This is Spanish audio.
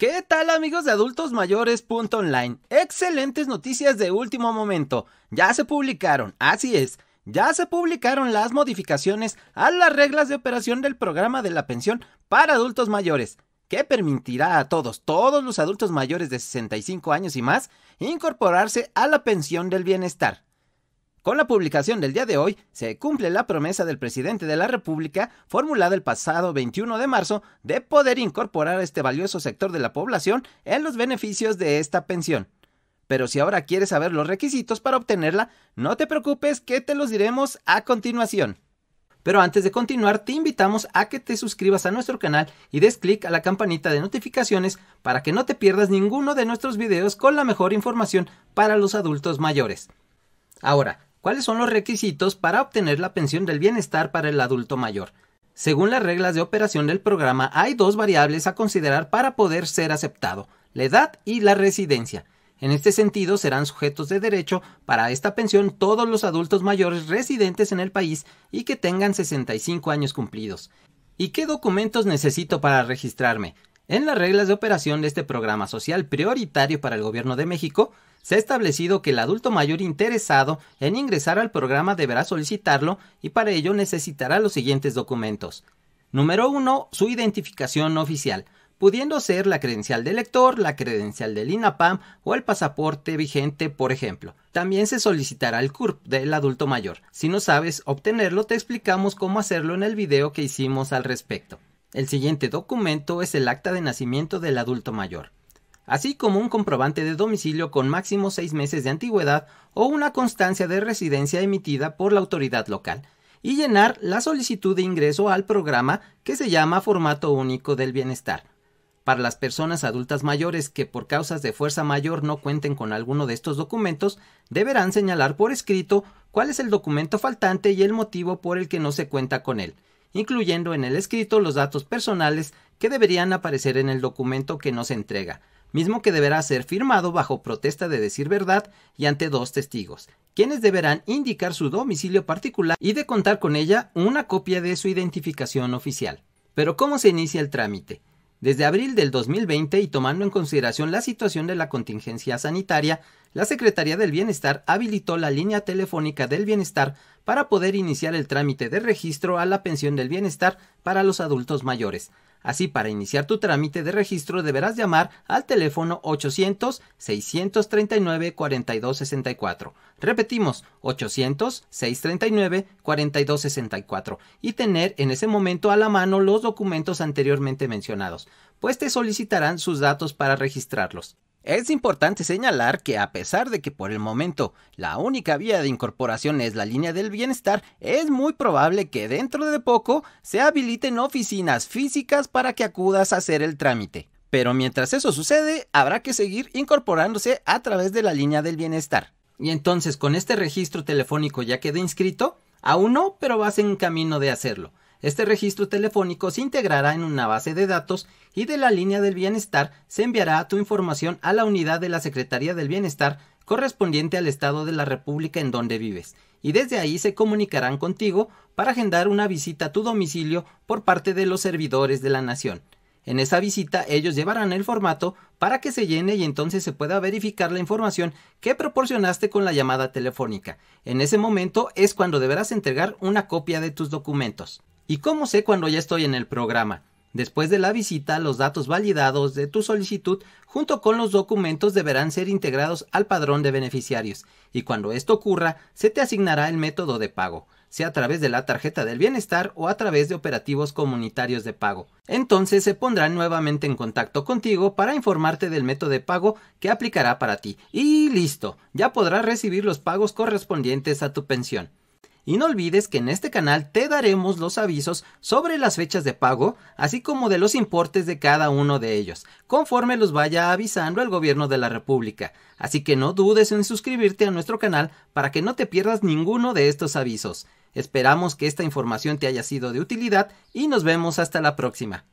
¿Qué tal amigos de adultos online? Excelentes noticias de último momento. Ya se publicaron, así es. Ya se publicaron las modificaciones a las reglas de operación del programa de la pensión para adultos mayores, que permitirá a todos, todos los adultos mayores de 65 años y más, incorporarse a la pensión del bienestar. Con la publicación del día de hoy, se cumple la promesa del presidente de la República, formulada el pasado 21 de marzo, de poder incorporar a este valioso sector de la población en los beneficios de esta pensión. Pero si ahora quieres saber los requisitos para obtenerla, no te preocupes que te los diremos a continuación. Pero antes de continuar, te invitamos a que te suscribas a nuestro canal y des clic a la campanita de notificaciones para que no te pierdas ninguno de nuestros videos con la mejor información para los adultos mayores. Ahora, ¿Cuáles son los requisitos para obtener la pensión del bienestar para el adulto mayor? Según las reglas de operación del programa, hay dos variables a considerar para poder ser aceptado, la edad y la residencia. En este sentido, serán sujetos de derecho para esta pensión todos los adultos mayores residentes en el país y que tengan 65 años cumplidos. ¿Y qué documentos necesito para registrarme? En las reglas de operación de este programa social prioritario para el Gobierno de México, se ha establecido que el adulto mayor interesado en ingresar al programa deberá solicitarlo y para ello necesitará los siguientes documentos. Número 1. Su identificación oficial, pudiendo ser la credencial del lector, la credencial del INAPAM o el pasaporte vigente, por ejemplo. También se solicitará el CURP del adulto mayor. Si no sabes obtenerlo, te explicamos cómo hacerlo en el video que hicimos al respecto. El siguiente documento es el acta de nacimiento del adulto mayor, así como un comprobante de domicilio con máximo seis meses de antigüedad o una constancia de residencia emitida por la autoridad local, y llenar la solicitud de ingreso al programa que se llama Formato Único del Bienestar. Para las personas adultas mayores que por causas de fuerza mayor no cuenten con alguno de estos documentos, deberán señalar por escrito cuál es el documento faltante y el motivo por el que no se cuenta con él incluyendo en el escrito los datos personales que deberían aparecer en el documento que nos entrega, mismo que deberá ser firmado bajo protesta de decir verdad y ante dos testigos, quienes deberán indicar su domicilio particular y de contar con ella una copia de su identificación oficial. Pero ¿cómo se inicia el trámite? Desde abril del 2020 y tomando en consideración la situación de la contingencia sanitaria, la Secretaría del Bienestar habilitó la línea telefónica del bienestar para poder iniciar el trámite de registro a la pensión del bienestar para los adultos mayores. Así, para iniciar tu trámite de registro deberás llamar al teléfono 800-639-4264. Repetimos, 800-639-4264 y tener en ese momento a la mano los documentos anteriormente mencionados, pues te solicitarán sus datos para registrarlos. Es importante señalar que a pesar de que por el momento la única vía de incorporación es la línea del bienestar, es muy probable que dentro de poco se habiliten oficinas físicas para que acudas a hacer el trámite. Pero mientras eso sucede, habrá que seguir incorporándose a través de la línea del bienestar. Y entonces con este registro telefónico ya quedé inscrito, aún no, pero vas en camino de hacerlo. Este registro telefónico se integrará en una base de datos y de la línea del bienestar se enviará tu información a la unidad de la Secretaría del Bienestar correspondiente al estado de la República en donde vives, y desde ahí se comunicarán contigo para agendar una visita a tu domicilio por parte de los servidores de la nación. En esa visita ellos llevarán el formato para que se llene y entonces se pueda verificar la información que proporcionaste con la llamada telefónica. En ese momento es cuando deberás entregar una copia de tus documentos. ¿Y cómo sé cuando ya estoy en el programa? Después de la visita, los datos validados de tu solicitud junto con los documentos deberán ser integrados al padrón de beneficiarios y cuando esto ocurra, se te asignará el método de pago, sea a través de la tarjeta del bienestar o a través de operativos comunitarios de pago. Entonces se pondrán nuevamente en contacto contigo para informarte del método de pago que aplicará para ti. Y listo, ya podrás recibir los pagos correspondientes a tu pensión. Y no olvides que en este canal te daremos los avisos sobre las fechas de pago, así como de los importes de cada uno de ellos, conforme los vaya avisando el gobierno de la República. Así que no dudes en suscribirte a nuestro canal para que no te pierdas ninguno de estos avisos. Esperamos que esta información te haya sido de utilidad y nos vemos hasta la próxima.